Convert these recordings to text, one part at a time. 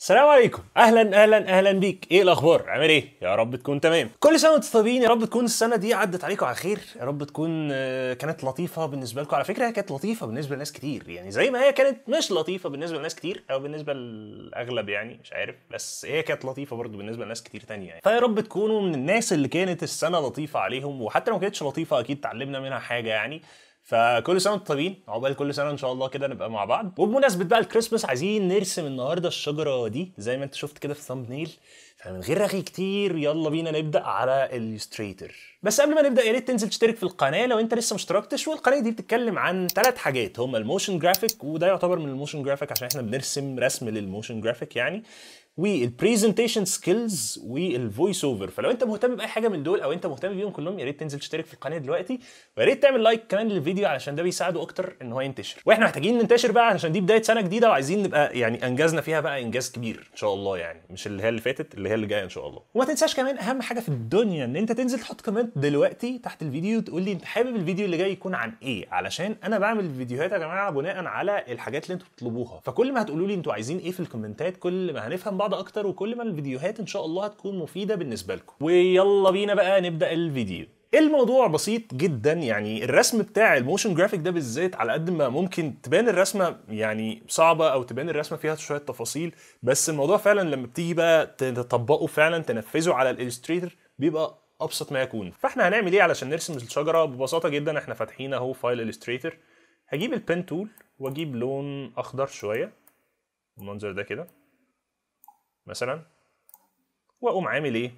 السلام عليكم اهلا اهلا اهلا بيك ايه الاخبار عامل ايه يا رب تكون تمام كل سنه وانتم طيبين يا رب تكون السنه دي عدت عليكم على خير يا رب تكون آه، كانت لطيفه بالنسبه لكم على فكره هي كانت لطيفه بالنسبه لناس كتير يعني زي ما هي كانت مش لطيفه بالنسبه لناس كتير او بالنسبه للاغلب يعني مش عارف بس هي كانت لطيفه برضو بالنسبه لناس كتير تانية يعني فيا رب تكونوا من الناس اللي كانت السنه لطيفه عليهم وحتى لو ما كانتش لطيفه اكيد اتعلمنا منها حاجه يعني فكل سنه وانتم طيبين عقبال كل سنه ان شاء الله كده نبقى مع بعض وبمناسبه بقى الكريسماس عايزين نرسم النهارده الشجره دي زي ما انت شفت كده في الثامب نيل فمن غير رغي كتير يلا بينا نبدا على الستريتر بس قبل ما نبدا يا ريت تنزل تشترك في القناه لو انت لسه ما اشتركتش والقناه دي بتتكلم عن ثلاث حاجات هما الموشن جرافيك وده يعتبر من الموشن جرافيك عشان احنا بنرسم رسم للموشن جرافيك يعني والبرزنتيشن سكيلز والفويس اوفر فلو انت مهتم باي حاجه من دول او انت مهتم بيهم كلهم يا ريت تنزل تشترك في القناه دلوقتي ويا ريت تعمل لايك كمان للفيديو علشان ده بيساعده اكتر ان هو ينتشر واحنا محتاجين ننتشر بقى علشان دي بدايه سنه جديده وعايزين نبقى يعني انجزنا فيها بقى انجاز كبير ان شاء الله يعني مش اللي هي اللي فاتت اللي هي اللي جايه ان شاء الله وما تنساش كمان اهم حاجه في الدنيا ان انت تنزل تحط كومنت دلوقتي تحت الفيديو تقول لي انت حابب الفيديو اللي جاي يكون عن ايه علشان انا بعمل فيديوهات يا جماعه بناء على الحاجات اللي انتوا بتطلبوها فكل ما هتقولوا لي انتوا عايزين ايه في الكومنتات كل ما هنفهم بعض بعض اكتر وكل ما الفيديوهات ان شاء الله هتكون مفيده بالنسبه لكم ويلا بينا بقى نبدا الفيديو الموضوع بسيط جدا يعني الرسم بتاع الموشن جرافيك ده بالذات على قد ما ممكن تبان الرسمه يعني صعبه او تبان الرسمه فيها شويه تفاصيل بس الموضوع فعلا لما بتيجي بقى تطبقه فعلا تنفذه على الالستريتور بيبقى ابسط ما يكون فاحنا هنعمل ايه علشان نرسم الشجره ببساطه جدا احنا فاتحين اهو فايل الستريتور هجيب البن تول واجيب لون اخضر شويه المنظر ده كده مثلا واقوم عامل ايه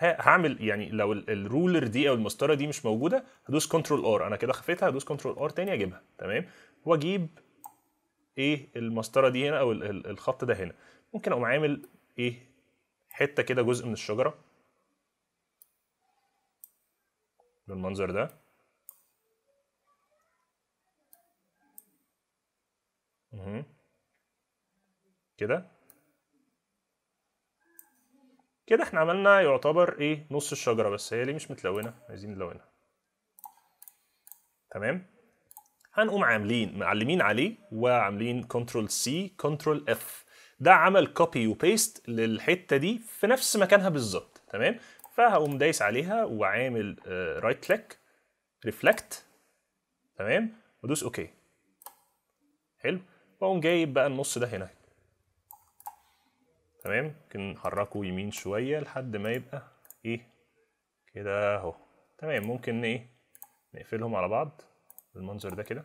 هعمل يعني لو الرولر دي او المسطره دي مش موجوده هدوس كنترول ار انا كده خفيتها هدوس كنترول ار تاني اجيبها تمام واجيب ايه المسطره دي هنا او الخط ده هنا ممكن اقوم عامل ايه حته كده جزء من الشجره بالمنظر ده كده كده احنا عملنا يعتبر ايه نص الشجره بس هي ليه مش متلونه عايزين نلونها تمام هنقوم عاملين معلمين عليه وعاملين كنترول سي كنترول اف ده عمل كوبي وبيست للحته دي في نفس مكانها بالظبط تمام فهقوم دايس عليها وعامل رايت كليك ريفلكت تمام وادوس اوكي حلو واقوم جايب بقى النص ده هنا تمام ممكن نحركه يمين شويه لحد ما يبقى ايه كده اهو تمام ممكن ايه نقفلهم على بعض بالمنظر ده كده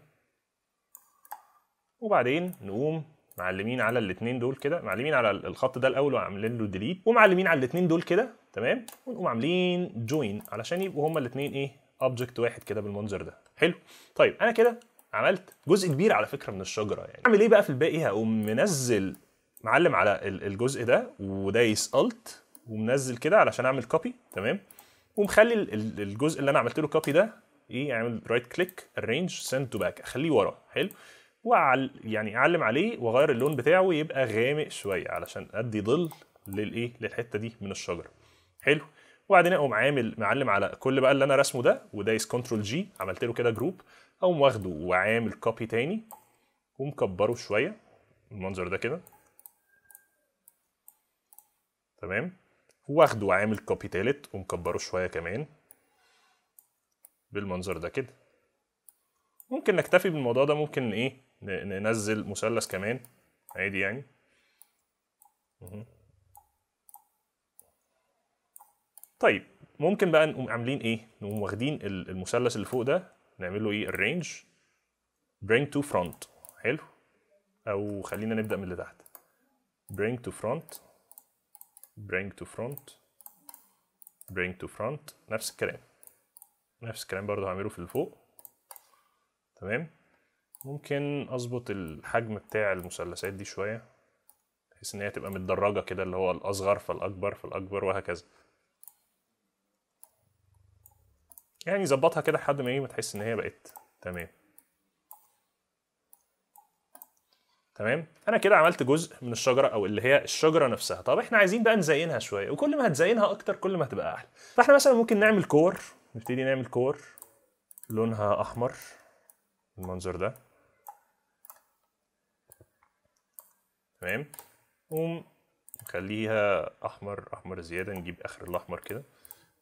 وبعدين نقوم معلمين على الاثنين دول كده معلمين على الخط ده الاول وعاملين له ديليت ومعلمين على الاثنين دول كده تمام ونقوم عاملين جوين علشان يبقوا هما الاثنين ايه اوبجكت واحد كده بالمنظر ده حلو طيب انا كده عملت جزء كبير على فكره من الشجره يعني اعمل ايه بقى في الباقي هقوم منزل معلم على الجزء ده ودايس الت ومنزل كده علشان اعمل كوبي تمام ومخلي الجزء اللي انا عملت له كوبي ده ايه اعمل رايت كليك ارينج سند تو باك اخليه ورا حلو وعل يعني اعلم عليه واغير اللون بتاعه يبقى غامق شويه علشان ادي ظل للايه للحته دي من الشجره حلو وبعدين اقوم عامل معلم على كل بقى اللي انا رسمه ده ودايس كنترول جي عملت له كده جروب اقوم واخده وعامل كوبي تاني ومكبره شويه المنظر ده كده تمام واخده وعامل كوبي تالت ومكبره شويه كمان بالمنظر ده كده ممكن نكتفي بالموضوع ده ممكن ايه ننزل مثلث كمان عادي يعني طيب ممكن بقى نقوم عاملين ايه نقوم واخدين المثلث اللي فوق ده نعمل له ايه الرينج bring to front حلو او خلينا نبدا من اللي تحت bring to front bring to front bring to front نفس الكلام نفس الكلام برضو هعمله في الفوق تمام ممكن اظبط الحجم بتاع المثلثات دي شويه بحيث ان هي تبقى متدرجه كده اللي هو الاصغر فالاكبر فالاكبر وهكذا يعني ظبطها كده لحد ما ايه ما تحس ان هي بقت تمام تمام انا كده عملت جزء من الشجره او اللي هي الشجره نفسها طب احنا عايزين بقى نزينها شويه وكل ما هتزينها اكتر كل ما هتبقى احلى فاحنا مثلا ممكن نعمل كور نبتدي نعمل كور لونها احمر المنظر ده تمام نقوم نخليها احمر احمر زياده نجيب اخر الاحمر كده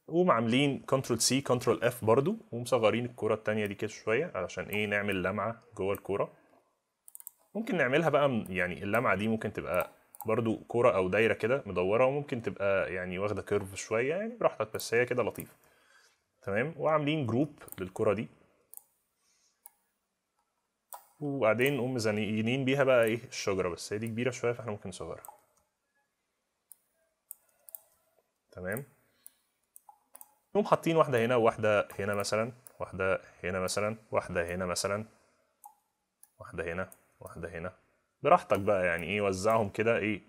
قوم عاملين كنترول سي كنترول اف برضو ومصغرين الكوره التانية دي كده شويه علشان ايه نعمل لمعه جوه الكوره ممكن نعملها بقى يعني اللمعه دي ممكن تبقى برضو كرة او دايره كده مدوره وممكن تبقى يعني واخده كيرف شويه يعني براحتك بس هي كده لطيفه تمام وعاملين جروب للكرة دي وبعدين نقوم مزينين بيها بقى ايه الشجره بس هي دي كبيره شويه فاحنا ممكن نصغرها تمام نقوم حاطين واحده هنا وواحده هنا مثلا واحده هنا مثلا واحده هنا مثلا واحده هنا واحده هنا براحتك بقى يعني ايه وزعهم كده ايه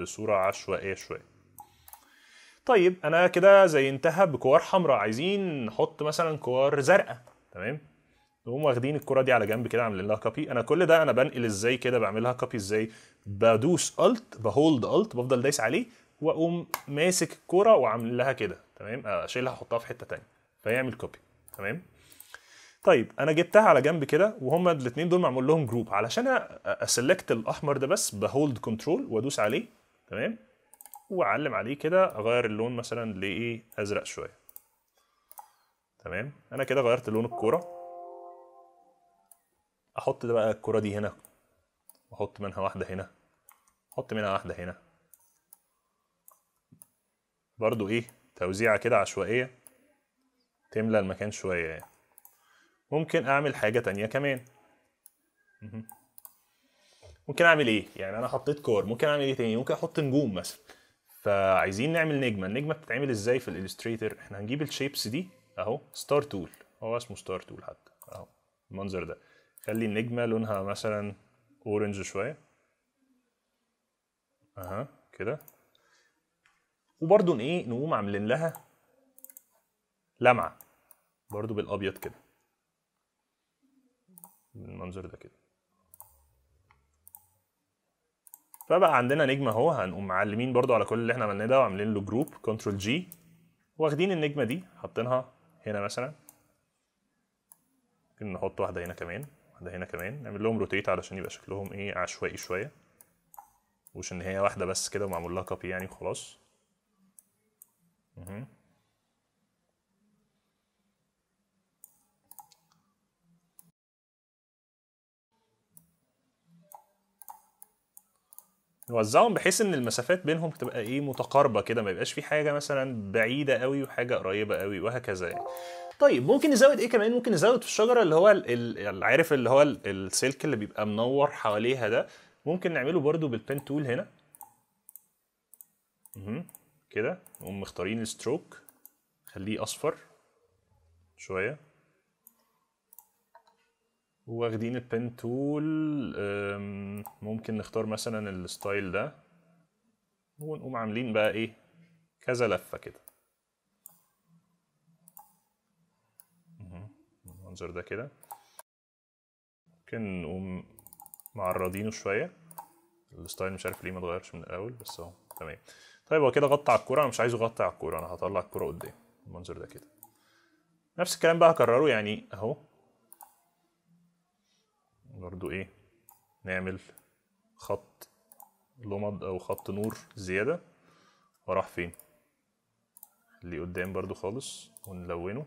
بصوره عشوائيه شويه طيب انا كده زي انتهى بكوار حمراء عايزين نحط مثلا كوار زرقاء تمام نقوم واخدين الكره دي على جنب كده عاملين لها كوبي انا كل ده انا بنقل ازاي كده بعملها كوبي ازاي بدوس الت بهولد الت بفضل دايس عليه واقوم ماسك الكوره وعامل لها كده تمام اشيلها احطها في حته تانية فيعمل كوبي تمام طيب انا جبتها على جنب كده وهما الاثنين دول معمول لهم جروب علشان اسلكت الاحمر ده بس بهولد كنترول وادوس عليه تمام واعلم عليه كده اغير اللون مثلا لايه ازرق شويه تمام انا كده غيرت لون الكوره احط ده بقى الكوره دي هنا واحط منها واحده هنا احط منها واحده هنا برضو ايه توزيعه كده عشوائيه تملى المكان شويه يعني ممكن اعمل حاجه تانية كمان ممكن اعمل ايه يعني انا حطيت كور ممكن اعمل ايه تاني ممكن احط نجوم مثلا فعايزين نعمل نجمه النجمه بتتعمل ازاي في الالستريتور احنا هنجيب الشيبس دي اهو ستار تول هو اسمه ستار تول حتى اهو المنظر ده خلي النجمه لونها مثلا اورنج شويه اها كده وبرده ايه نقوم عاملين لها لمعه برده بالابيض كده بالمنظر ده كده فبقى عندنا نجمه اهو هنقوم معلمين برضو على كل اللي احنا عملناه ده وعاملين له جروب كنترول جي واخدين النجمه دي حاطينها هنا مثلا ممكن نحط واحده هنا كمان واحده هنا كمان نعمل لهم روتيت علشان يبقى شكلهم ايه عشوائي شويه مش ان هي واحده بس كده ومعمول لها كوبي يعني وخلاص نوزعهم بحيث ان المسافات بينهم تبقى ايه متقاربه كده ما يبقاش في حاجه مثلا بعيده قوي وحاجه قريبه قوي وهكذا يعني طيب ممكن نزود ايه كمان ممكن نزود في الشجره اللي هو عارف اللي هو السلك اللي بيبقى منور حواليها ده ممكن نعمله برده بالبن تول هنا كده نقوم مختارين الستروك خليه اصفر شويه واخدين البن تول ممكن نختار مثلا الستايل ده ونقوم عاملين بقى ايه كذا لفه كده المنظر ده كده ممكن نقوم معرضينه شويه الستايل مش عارف ليه ما اتغيرش من الاول بس اهو تمام طيب هو كده غطى على الكوره انا مش عايزه يغطي على الكوره انا هطلع الكوره قدام المنظر ده كده نفس الكلام بقى هكرره يعني اهو برضو ايه نعمل خط لمض او خط نور زيادة وراح فين اللي قدام برضو خالص ونلونه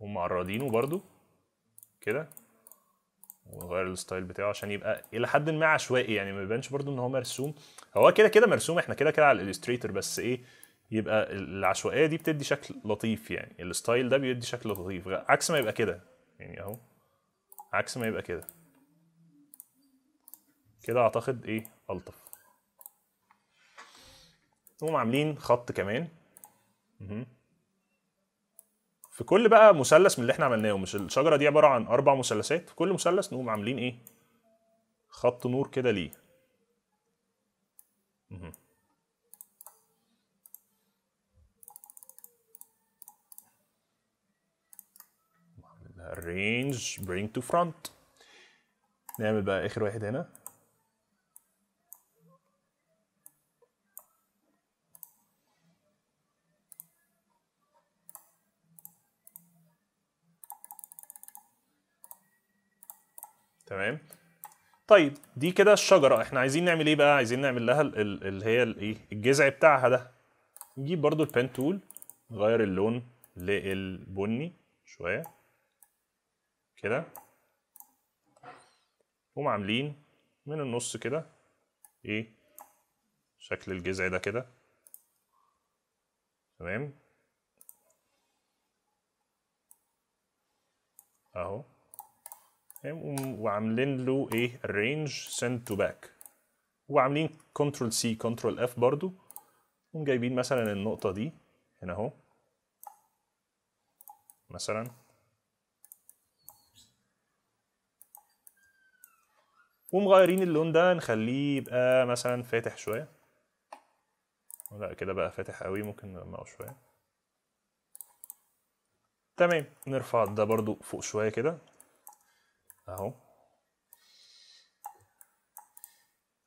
ومعرضينه برضو كده ونغير الستايل بتاعه عشان يبقى الى حد ما عشوائي يعني ما يبانش برده ان هو مرسوم هو كده كده مرسوم احنا كده كده على الالستريتور بس ايه يبقى العشوائيه دي بتدي شكل لطيف يعني الستايل ده بيدي شكل لطيف عكس ما يبقى كده يعني اهو عكس ما يبقى كده كده اعتقد ايه الطف نقوم عاملين خط كمان في كل بقى مثلث من اللي احنا عملناه مش الشجره دي عباره عن اربع مثلثات في كل مثلث نقوم عاملين ايه خط نور كده ليه range bring to front نعمل بقى اخر واحد هنا تمام طيب دي كده الشجره احنا عايزين نعمل ايه بقى عايزين نعمل لها اللي هي الايه الجذع بتاعها ده نجيب برضو البين تول نغير اللون للبني شويه كده نقوم عاملين من النص كده ايه شكل الجذع ده كده تمام اهو وعاملين له ايه رينج سند تو باك وعاملين كنترول سي كنترول اف برضو ومجايبين مثلا النقطه دي هنا اهو مثلا ومغيرين اللون ده نخليه يبقى مثلا فاتح شويه لا كده بقى فاتح قوي ممكن نغمقه شويه تمام نرفع ده برضو فوق شويه كده Oh.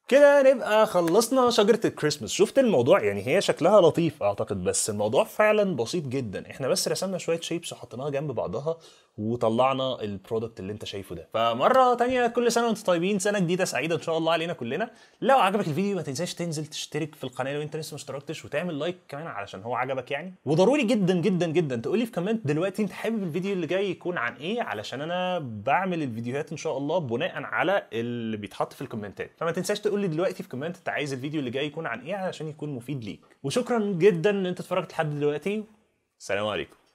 كده نبقى خلصنا شجره الكريسماس شفت الموضوع يعني هي شكلها لطيف اعتقد بس الموضوع فعلا بسيط جدا احنا بس رسمنا شويه شيبس وحطيناها جنب بعضها وطلعنا البرودكت اللي انت شايفه ده فمره تانية كل سنه وانتم طيبين سنه جديده سعيده ان شاء الله علينا كلنا لو عجبك الفيديو ما تنساش تنزل تشترك في القناه لو انت لسه ما اشتركتش وتعمل لايك كمان علشان هو عجبك يعني وضروري جدا جدا جدا تقول لي في كومنت دلوقتي انت حابب الفيديو اللي جاي يكون عن ايه علشان انا بعمل الفيديوهات ان شاء الله بناء على اللي بيتحط في الكومنتات فما تنساش تقول تقول لي دلوقتي في كومنت انت عايز الفيديو اللي جاي يكون عن ايه علشان يكون مفيد ليك وشكرا جدا ان انت اتفرجت لحد دلوقتي السلام عليكم